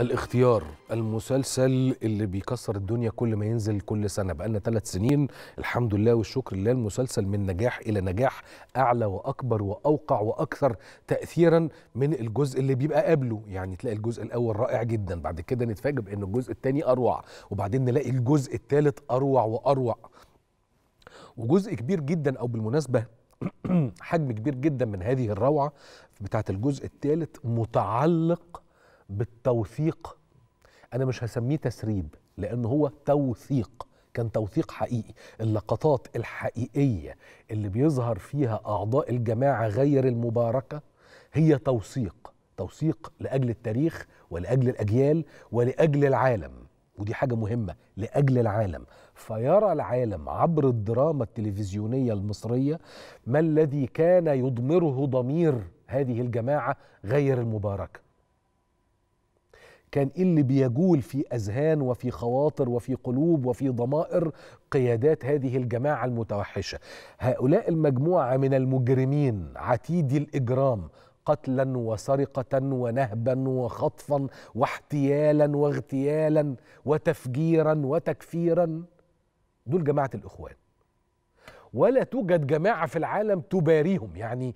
الاختيار المسلسل اللي بيكسر الدنيا كل ما ينزل كل سنه بقالنا ثلاث سنين الحمد لله والشكر لله المسلسل من نجاح الى نجاح اعلى واكبر واوقع واكثر تاثيرا من الجزء اللي بيبقى قبله يعني تلاقي الجزء الاول رائع جدا بعد كده نتفاجئ بان الجزء الثاني اروع وبعدين نلاقي الجزء الثالث اروع واروع وجزء كبير جدا او بالمناسبه حجم كبير جدا من هذه الروعه بتاعه الجزء الثالث متعلق بالتوثيق انا مش هسميه تسريب لان هو توثيق كان توثيق حقيقي اللقطات الحقيقيه اللي بيظهر فيها اعضاء الجماعه غير المباركه هي توثيق توثيق لاجل التاريخ ولاجل الاجيال ولاجل العالم ودي حاجه مهمه لاجل العالم فيرى العالم عبر الدراما التلفزيونيه المصريه ما الذي كان يضمره ضمير هذه الجماعه غير المباركه كان ايه اللي بيجول في اذهان وفي خواطر وفي قلوب وفي ضمائر قيادات هذه الجماعه المتوحشه هؤلاء المجموعه من المجرمين عتيدي الاجرام قتلا وسرقه ونهبا وخطفا واحتيالا واغتيالا وتفجيرا وتكفيرا دول جماعه الاخوان ولا توجد جماعه في العالم تباريهم يعني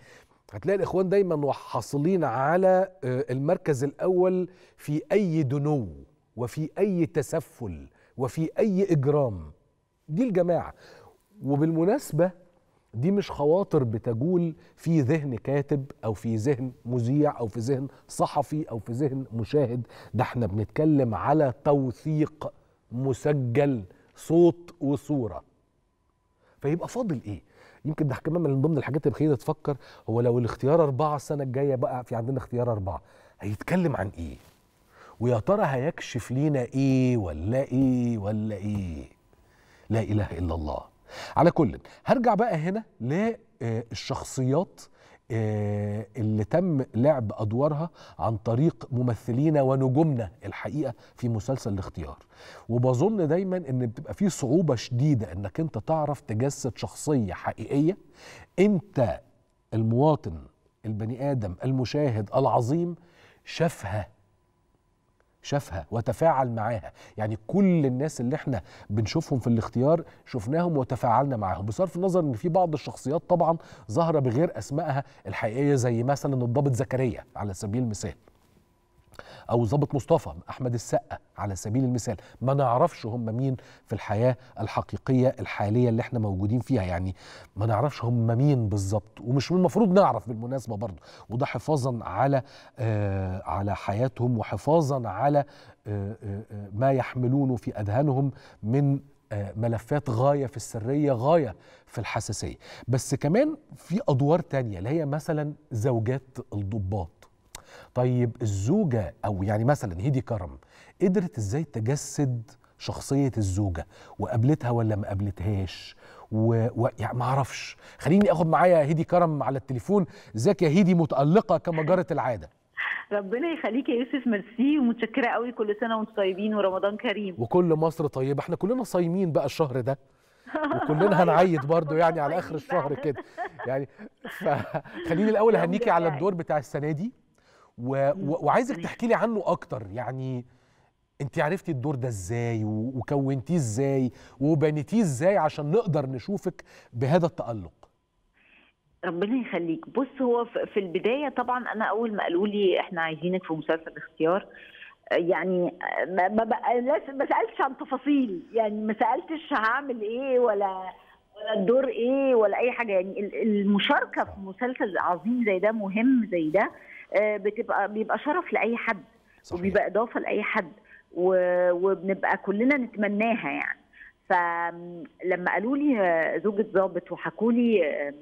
هتلاقي الاخوان دايما حاصلين على آه، المركز الاول في اي دنو وفي اي تسفل وفي اي اجرام دي الجماعه وبالمناسبه دي مش خواطر بتجول في ذهن كاتب او في ذهن مذيع او في ذهن صحفي او في ذهن مشاهد ده احنا بنتكلم على توثيق مسجل صوت وصوره فيبقى فاضل ايه يمكن ده كمان من ضمن الحاجات اللي بتخلينا نفكر هو لو الاختيار أربعة السنة الجاية بقى في عندنا اختيار أربعة هيتكلم عن إيه؟ ويا ترى هيكشف لينا إيه ولا إيه ولا إيه؟ لا إله إلا الله على كل هرجع بقى هنا للشخصيات آه، اللي آه، تم لعب ادوارها عن طريق ممثلينا ونجومنا الحقيقه في مسلسل الاختيار وبظن دايما ان بتبقى في صعوبه شديده انك انت تعرف تجسد شخصيه حقيقيه انت المواطن البني ادم المشاهد العظيم شافها شافها وتفاعل معاها يعني كل الناس اللي احنا بنشوفهم في الاختيار شفناهم وتفاعلنا معاهم بصرف النظر ان في بعض الشخصيات طبعا ظاهره بغير اسمائها الحقيقيه زي مثلا الضابط زكريا على سبيل المثال او ظابط مصطفى احمد السقا على سبيل المثال ما نعرفش هم مين في الحياه الحقيقيه الحاليه اللي احنا موجودين فيها يعني ما نعرفش هم مين بالظبط ومش المفروض نعرف بالمناسبه برضه وده حفاظا على آه على حياتهم وحفاظا على آه آه, آه، ما يحملونه في اذهانهم من آه، ملفات غاية في السرية غاية في الحساسية بس كمان في أدوار تانية اللي هي مثلا زوجات الضباط طيب الزوجه او يعني مثلا هيدي كرم قدرت ازاي تجسد شخصيه الزوجه وقابلتها ولا ما قابلتهاش و... و... يعني ما اعرفش خليني اخد معايا هيدي كرم على التليفون ازيك يا هيدي متالقه كما جرت العاده ربنا يخليك يا يوسف ميرسي ومتشكره قوي كل سنه وانتم طيبين ورمضان كريم وكل مصر طيبه احنا كلنا صايمين بقى الشهر ده وكلنا هنعيد برضو يعني على اخر طيب. الشهر كده يعني فخليني الاول اهنيكي على الدور بتاع السنه دي و... وعايزك تحكي لي عنه اكتر يعني انت عرفتي الدور ده ازاي وكونتيه ازاي وبنيتيه ازاي عشان نقدر نشوفك بهذا التالق ربنا يخليك بص هو في البدايه طبعا انا اول ما قالوا لي احنا عايزينك في مسلسل اختيار يعني ما ما ما سالتش عن تفاصيل يعني ما سالتش هعمل ايه ولا ولا الدور ايه ولا اي حاجه يعني المشاركه في مسلسل عظيم زي ده مهم زي ده آه، بتبقى بيبقى شرف لاي حد صحيح. وبيبقى اضافه لاي حد وبنبقى كلنا نتمناها يعني فلما قالوا لي آه، زوجة ضابط وحكوا لي آه،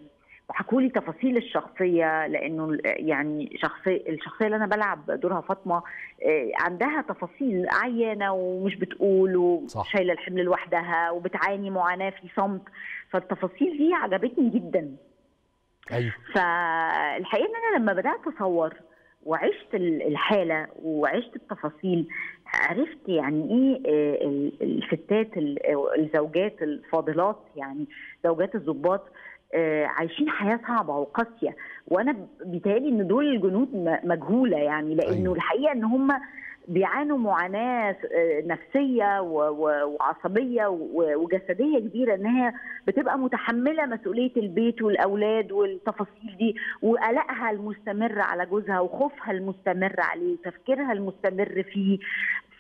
وحكوا لي تفاصيل الشخصيه لانه يعني شخصيه الشخصيه اللي انا بلعب دورها فاطمه عندها تفاصيل عيانه ومش بتقول وشايله الحمل لوحدها وبتعاني معاناه في صمت فالتفاصيل دي عجبتني جدا ايوه فالحقيقه ان انا لما بدات اصور وعشت الحاله وعشت التفاصيل عرفت يعني ايه آه، الستات الزوجات الفاضلات يعني زوجات الضباط آه، عايشين حياه صعبه وقاسيه وانا بيتهيألي ان دول الجنود مجهوله يعني لانه أيوة. الحقيقه ان هم بيعانوا معاناه آه، نفسيه وعصبيه وجسديه كبيره أنها بتبقى متحمله مسؤوليه البيت والاولاد والتفاصيل دي وقلقها المستمر على جوزها وخوفها المستمر عليه وتفكيرها المستمر فيه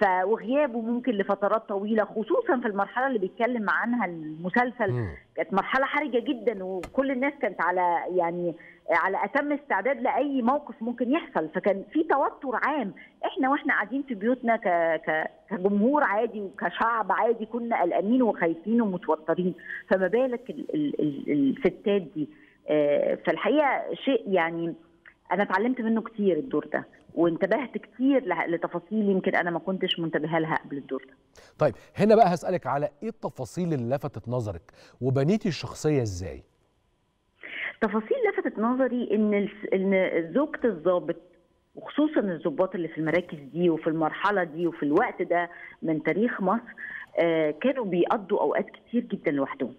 وغيابه ممكن لفترات طويله خصوصا في المرحله اللي بيتكلم عنها المسلسل كانت مرحله حرجه جدا وكل الناس كانت على يعني على اتم استعداد لاي موقف ممكن يحصل فكان في توتر عام احنا واحنا قاعدين في بيوتنا ك... ك... كجمهور عادي وكشعب عادي كنا قلقانين وخايفين ومتوترين فما بالك ال... ال... ال... الستات دي آه، فالحقيقه شيء يعني انا اتعلمت منه كتير الدور ده وانتبهت كتير لتفاصيل يمكن انا ما كنتش منتبهه لها قبل الدور ده. طيب هنا بقى هسالك على ايه التفاصيل اللي لفتت نظرك وبنيتي الشخصيه ازاي؟ تفاصيل لفتت نظري ان ان زوجة الضابط وخصوصا الضباط اللي في المراكز دي وفي المرحله دي وفي الوقت ده من تاريخ مصر آه، كانوا بيقضوا اوقات كتير جدا لوحدهم.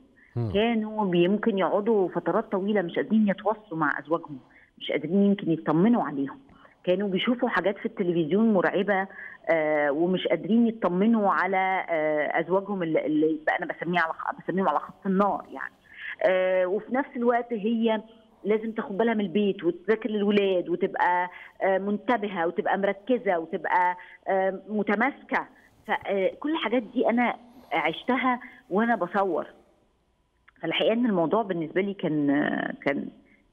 كانوا يمكن يقعدوا فترات طويله مش قادرين يتواصلوا مع ازواجهم، مش قادرين يمكن يطمنوا عليهم. كانوا بيشوفوا حاجات في التلفزيون مرعبه آه، ومش قادرين يطمنوا على آه، ازواجهم اللي, بقى انا بسميها على بسميهم على خط النار يعني آه، وفي نفس الوقت هي لازم تاخد بالها من البيت وتذاكر الولاد وتبقى منتبهه وتبقى مركزه وتبقى متماسكه فكل الحاجات دي انا عشتها وانا بصور فالحقيقه ان الموضوع بالنسبه لي كان كان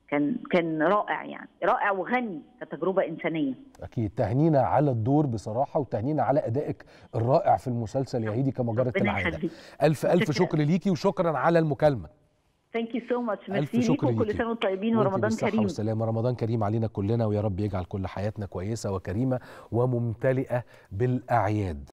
كان كان رائع يعني رائع وغني كتجربه انسانيه اكيد تهنينا على الدور بصراحه وتهنينا على ادائك الرائع في المسلسل يا هيدي كما جرت العاده الف الف شكر ليكي وشكرا على المكالمه ثانك يو سو ماتش ميرسي ليكم كل سنه وانتم طيبين ورمضان كريم والسلامه رمضان كريم علينا كلنا ويا رب يجعل كل حياتنا كويسه وكريمه وممتلئه بالاعياد